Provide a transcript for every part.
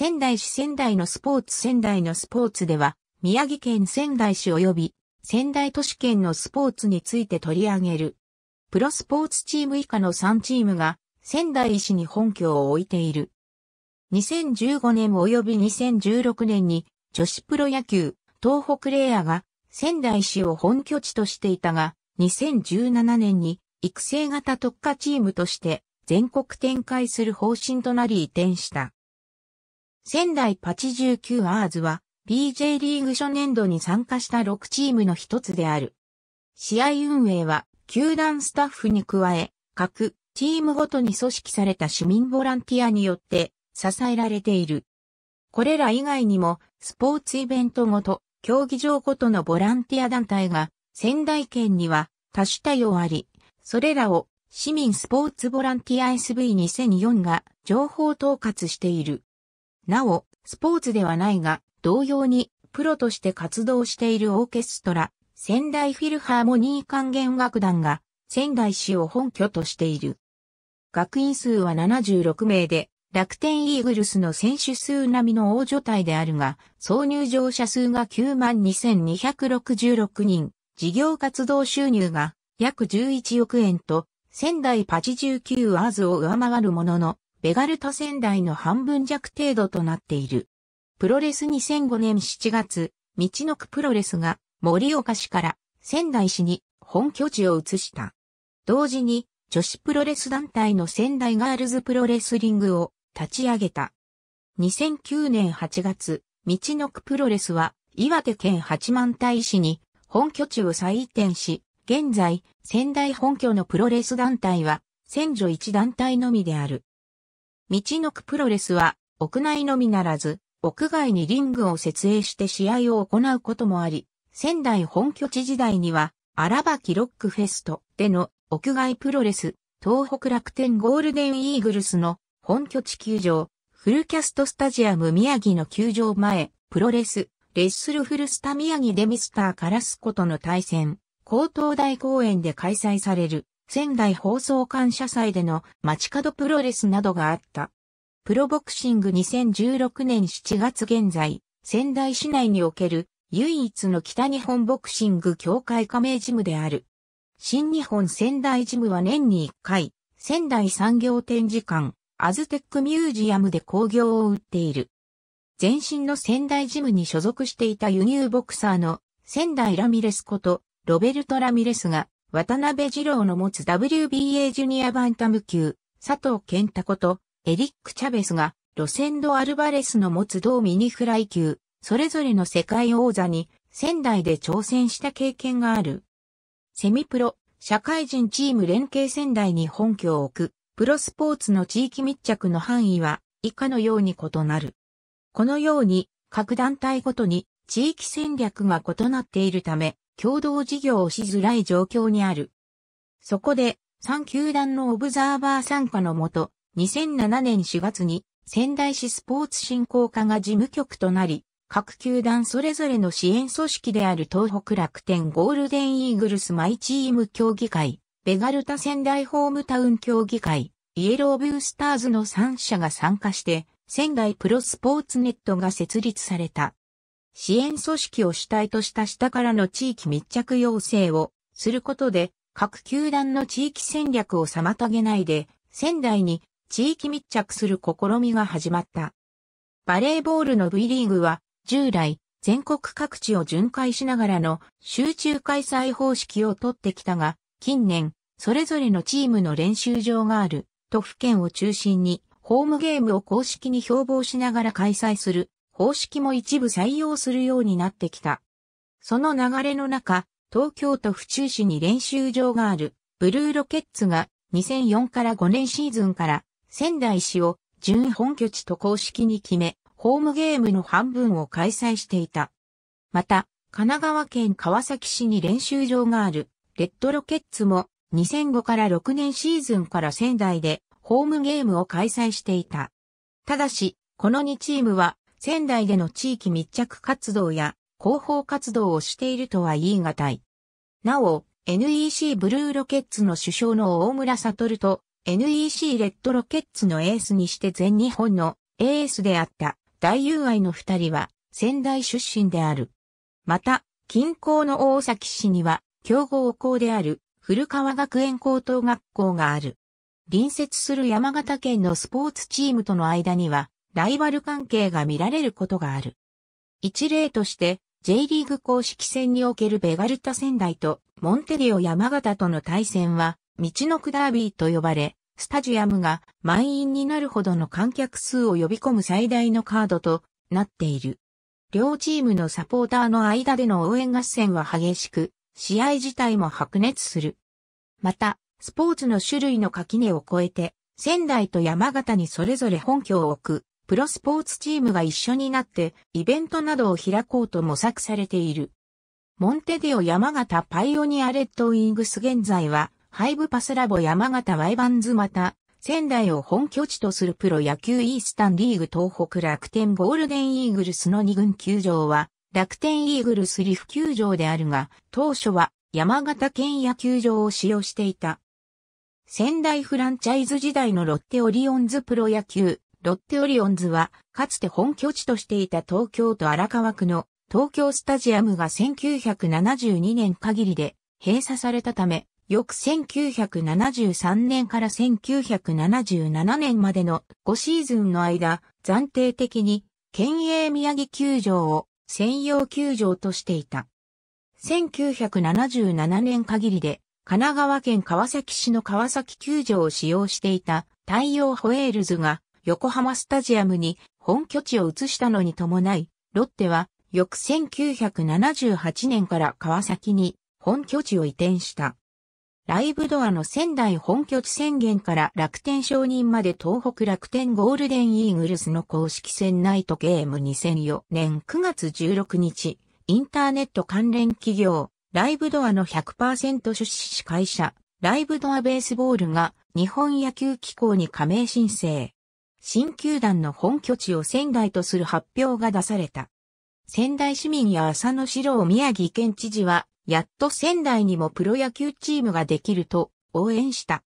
仙台市仙台のスポーツ仙台のスポーツでは、宮城県仙台市及び仙台都市圏のスポーツについて取り上げる。プロスポーツチーム以下の3チームが仙台市に本拠を置いている。2015年及び2016年に女子プロ野球東北レイヤーが仙台市を本拠地としていたが、2017年に育成型特化チームとして全国展開する方針となり移転した。仙台89アーズは b j リーグ初年度に参加した6チームの一つである。試合運営は球団スタッフに加え、各チームごとに組織された市民ボランティアによって支えられている。これら以外にもスポーツイベントごと、競技場ごとのボランティア団体が仙台県には多種多様あり、それらを市民スポーツボランティア SV2004 が情報統括している。なお、スポーツではないが、同様にプロとして活動しているオーケストラ、仙台フィルハーモニー管弦楽団が、仙台市を本拠としている。学院数は76名で、楽天イーグルスの選手数並みの大所帯であるが、挿入乗者数が92,266人、事業活動収入が約11億円と、仙台89アーズを上回るものの、ベガルト仙台の半分弱程度となっている。プロレス2005年7月、道のくプロレスが森岡市から仙台市に本拠地を移した。同時に女子プロレス団体の仙台ガールズプロレスリングを立ち上げた。2009年8月、道のくプロレスは岩手県八幡平市に本拠地を再移転し、現在仙台本拠のプロレス団体は仙女一団体のみである。道のくプロレスは、屋内のみならず、屋外にリングを設営して試合を行うこともあり、仙台本拠地時代には、荒垣ロックフェストでの屋外プロレス、東北楽天ゴールデンイーグルスの本拠地球場、フルキャストスタジアム宮城の球場前、プロレス、レッスルフルスタ宮城でミスターカラスコとの対戦、高等大公園で開催される仙台放送感謝祭での街角プロレスなどがあった。プロボクシング2016年7月現在、仙台市内における唯一の北日本ボクシング協会加盟ジムである。新日本仙台ジムは年に1回、仙台産業展示館、アズテックミュージアムで興行を売っている。前身の仙台ジムに所属していた輸入ボクサーの仙台ラミレスことロベルト・ラミレスが渡辺二郎の持つ WBA ジュニアバンタム級、佐藤健太こと、エリック・チャベスが、ロセンド・アルバレスの持つ同ミニフライ級、それぞれの世界王座に、仙台で挑戦した経験がある。セミプロ、社会人チーム連携仙台に本拠を置く、プロスポーツの地域密着の範囲は、以下のように異なる。このように、各団体ごとに、地域戦略が異なっているため、共同事業をしづらい状況にある。そこで、3球団のオブザーバー参加のもと、2007年4月に仙台市スポーツ振興課が事務局となり、各球団それぞれの支援組織である東北楽天ゴールデンイーグルスマイチーム協議会、ベガルタ仙台ホームタウン協議会、イエローブースターズの3社が参加して、仙台プロスポーツネットが設立された。支援組織を主体とした下からの地域密着要請をすることで、各球団の地域戦略を妨げないで、仙台に地域密着する試みが始まった。バレーボールの V リーグは、従来、全国各地を巡回しながらの集中開催方式をとってきたが、近年、それぞれのチームの練習場がある、都府県を中心に、ホームゲームを公式に標榜しながら開催する方式も一部採用するようになってきた。その流れの中、東京都府中市に練習場がある、ブルーロケッツが2004から5年シーズンから仙台市を準本拠地と公式に決め、ホームゲームの半分を開催していた。また、神奈川県川崎市に練習場がある、レッドロケッツも2005から6年シーズンから仙台でホームゲームを開催していた。ただし、この2チームは仙台での地域密着活動や広報活動をしているとは言い難い。なお、NEC ブルーロケッツの首相の大村悟と NEC レッドロケッツのエースにして全日本のエースであった大友愛の二人は仙台出身である。また、近郊の大崎市には強豪校である古川学園高等学校がある。隣接する山形県のスポーツチームとの間にはライバル関係が見られることがある。一例として、J リーグ公式戦におけるベガルタ仙台とモンテリオ山形との対戦は、道のくダービーと呼ばれ、スタジアムが満員になるほどの観客数を呼び込む最大のカードとなっている。両チームのサポーターの間での応援合戦は激しく、試合自体も白熱する。また、スポーツの種類の垣根を越えて、仙台と山形にそれぞれ本拠を置く、プロスポーツチームが一緒になってイベントなどを開こうと模索されている。モンテデオ山形パイオニアレッドウィングス現在は、ハイブパスラボ山形ワイバンズまた、仙台を本拠地とするプロ野球イースタンリーグ東北楽天ゴールデンイーグルスの2軍球場は、楽天イーグルスリフ球場であるが、当初は山形県野球場を使用していた。仙台フランチャイズ時代のロッテオリオンズプロ野球ロッテオリオンズは、かつて本拠地としていた東京都荒川区の東京スタジアムが1972年限りで閉鎖されたため、翌1973年から1977年までの5シーズンの間、暫定的に県営宮城球場を専用球場としていた。1977年限りで神奈川県川崎市の川崎球場を使用していた太陽ホエールズが横浜スタジアムに本拠地を移したのに伴い、ロッテは翌1978年から川崎に本拠地を移転した。ライブドアの仙台本拠地宣言から楽天承認まで東北楽天ゴールデンイーグルスの公式戦ナイトゲーム2004年9月16日、インターネット関連企業、ライブドアの100%出資会社、ライブドアベースボールが日本野球機構に加盟申請。新球団の本拠地を仙台とする発表が出された。仙台市民や浅野四郎宮城県知事は、やっと仙台にもプロ野球チームができると応援した。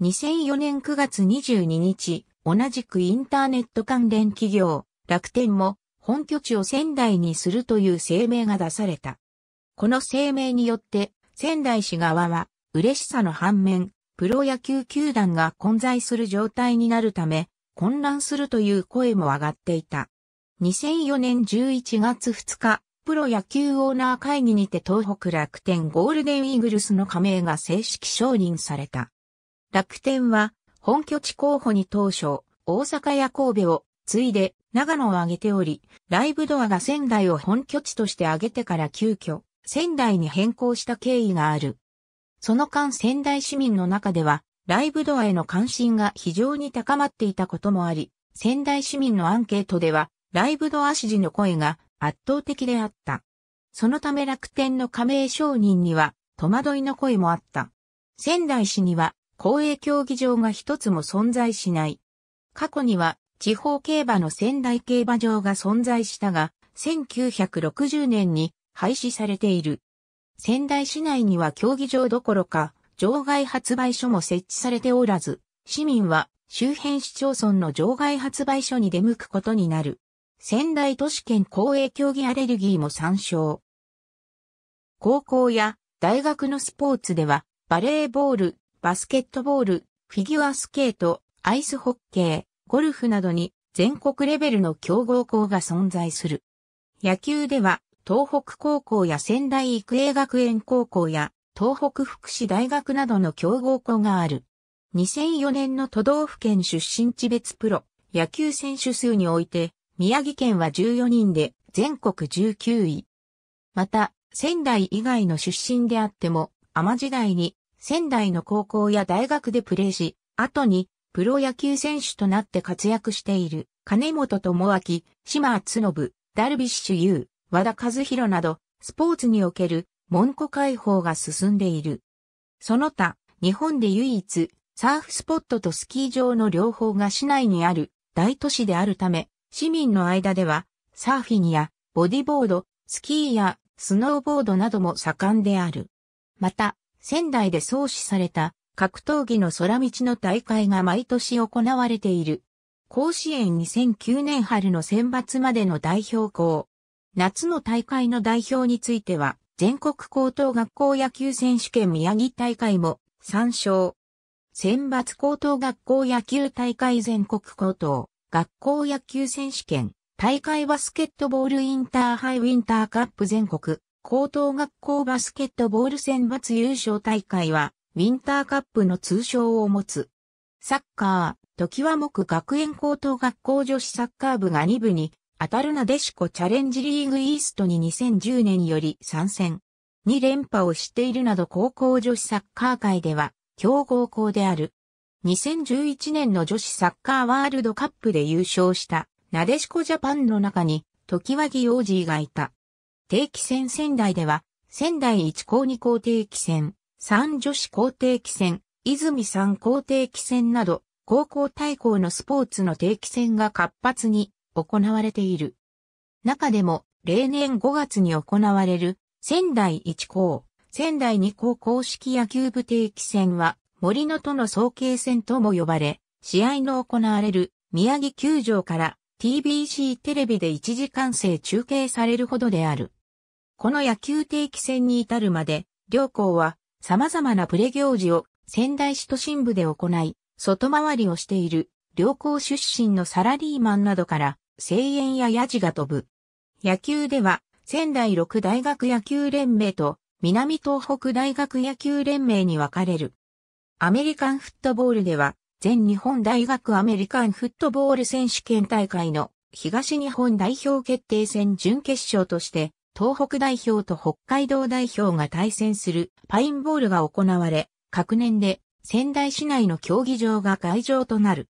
2004年9月22日、同じくインターネット関連企業、楽天も本拠地を仙台にするという声明が出された。この声明によって、仙台市側は嬉しさの反面、プロ野球球団が混在する状態になるため、混乱するという声も上がっていた。2004年11月2日、プロ野球オーナー会議にて東北楽天ゴールデンイーグルスの加盟が正式承認された。楽天は本拠地候補に当初、大阪や神戸を、ついで長野を挙げており、ライブドアが仙台を本拠地として挙げてから急遽、仙台に変更した経緯がある。その間仙台市民の中では、ライブドアへの関心が非常に高まっていたこともあり、仙台市民のアンケートでは、ライブドア支持の声が圧倒的であった。そのため楽天の加盟承認には戸惑いの声もあった。仙台市には公営競技場が一つも存在しない。過去には地方競馬の仙台競馬場が存在したが、1960年に廃止されている。仙台市内には競技場どころか、場外発売所も設置されておらず、市民は周辺市町村の場外発売所に出向くことになる。仙台都市圏公営競技アレルギーも参照。高校や大学のスポーツでは、バレーボール、バスケットボール、フィギュアスケート、アイスホッケー、ゴルフなどに全国レベルの強豪校が存在する。野球では東北高校や仙台育英学園高校や東北福祉大学などの強豪校がある。2004年の都道府県出身地別プロ野球選手数において、宮城県は14人で全国19位。また、仙台以外の出身であっても、天時代に仙台の高校や大学でプレーし、後にプロ野球選手となって活躍している金本智明、島篤信、ダルビッシュ有、和田和弘など、スポーツにおける門戸開放が進んでいる。その他、日本で唯一、サーフスポットとスキー場の両方が市内にある大都市であるため、市民の間では、サーフィンやボディボード、スキーやスノーボードなども盛んである。また、仙台で創始された格闘技の空道の大会が毎年行われている。甲子園2009年春の選抜までの代表校。夏の大会の代表については、全国高等学校野球選手権宮城大会も参照。選抜高等学校野球大会全国高等学校野球選手権大会バスケットボールインターハイウィンターカップ全国高等学校バスケットボール選抜優勝大会はウィンターカップの通称を持つ。サッカー、時は木学園高等学校女子サッカー部が2部に当たるなでしこチャレンジリーグイーストに2010年より参戦。2連覇をしているなど高校女子サッカー界では強豪校である。2011年の女子サッカーワールドカップで優勝したなでしこジャパンの中に時和木王子がいた。定期戦仙台では仙台1高2校定期戦、3女子校定期戦、泉3校定期戦など高校対抗のスポーツの定期戦が活発に行われている。中でも、例年5月に行われる、仙台1校、仙台2校公式野球部定期戦は、森のとの総計戦とも呼ばれ、試合の行われる宮城球場から TBC テレビで1時間制中継されるほどである。この野球定期戦に至るまで、両校は様々なプレ行事を仙台市都心部で行い、外回りをしている両校出身のサラリーマンなどから声援やヤジが飛ぶ。野球では、仙台六大学野球連盟と南東北大学野球連盟に分かれる。アメリカンフットボールでは、全日本大学アメリカンフットボール選手権大会の東日本代表決定戦準決勝として、東北代表と北海道代表が対戦するパインボールが行われ、各年で仙台市内の競技場が会場となる。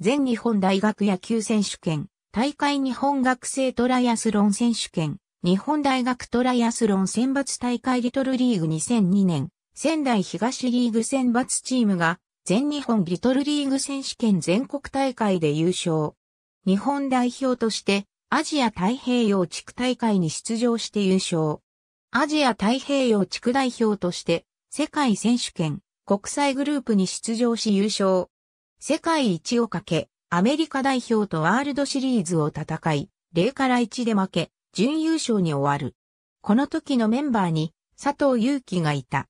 全日本大学野球選手権大会日本学生トライアスロン選手権、日本大学トライアスロン選抜大会リトルリーグ2002年、仙台東リーグ選抜チームが、全日本リトルリーグ選手権全国大会で優勝。日本代表として、アジア太平洋地区大会に出場して優勝。アジア太平洋地区代表として、世界選手権、国際グループに出場し優勝。世界一をかけ、アメリカ代表とワールドシリーズを戦い、0から1で負け、準優勝に終わる。この時のメンバーに佐藤祐樹がいた。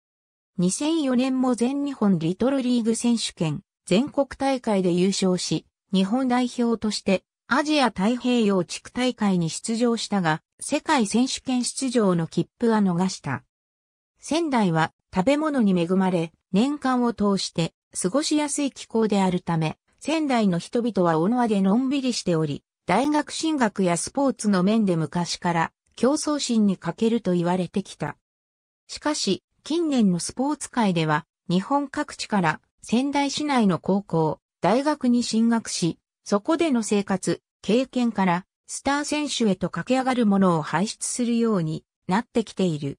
2004年も全日本リトルリーグ選手権全国大会で優勝し、日本代表としてアジア太平洋地区大会に出場したが、世界選手権出場の切符は逃した。仙台は食べ物に恵まれ、年間を通して過ごしやすい気候であるため、仙台の人々は小野でのんびりしており、大学進学やスポーツの面で昔から競争心に欠けると言われてきた。しかし、近年のスポーツ界では、日本各地から仙台市内の高校、大学に進学し、そこでの生活、経験から、スター選手へと駆け上がるものを輩出するようになってきている。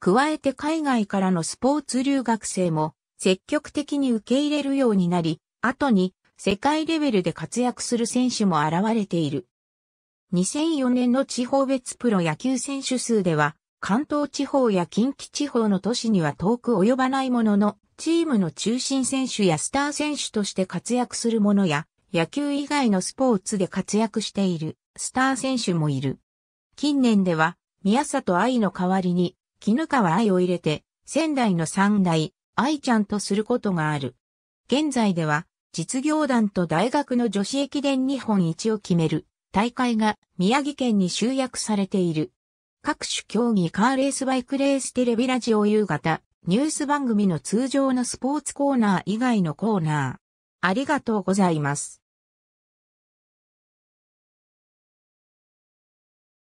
加えて海外からのスポーツ留学生も積極的に受け入れるようになり、後に世界レベルで活躍する選手も現れている。2004年の地方別プロ野球選手数では、関東地方や近畿地方の都市には遠く及ばないものの、チームの中心選手やスター選手として活躍するものや、野球以外のスポーツで活躍しているスター選手もいる。近年では、宮里愛の代わりに、絹川愛を入れて、仙台の三代、愛ちゃんとすることがある。現在では、実業団と大学の女子駅伝日本一を決める大会が宮城県に集約されている。各種競技カーレースバイクレーステレビラジオ夕方、ニュース番組の通常のスポーツコーナー以外のコーナー。ありがとうございます。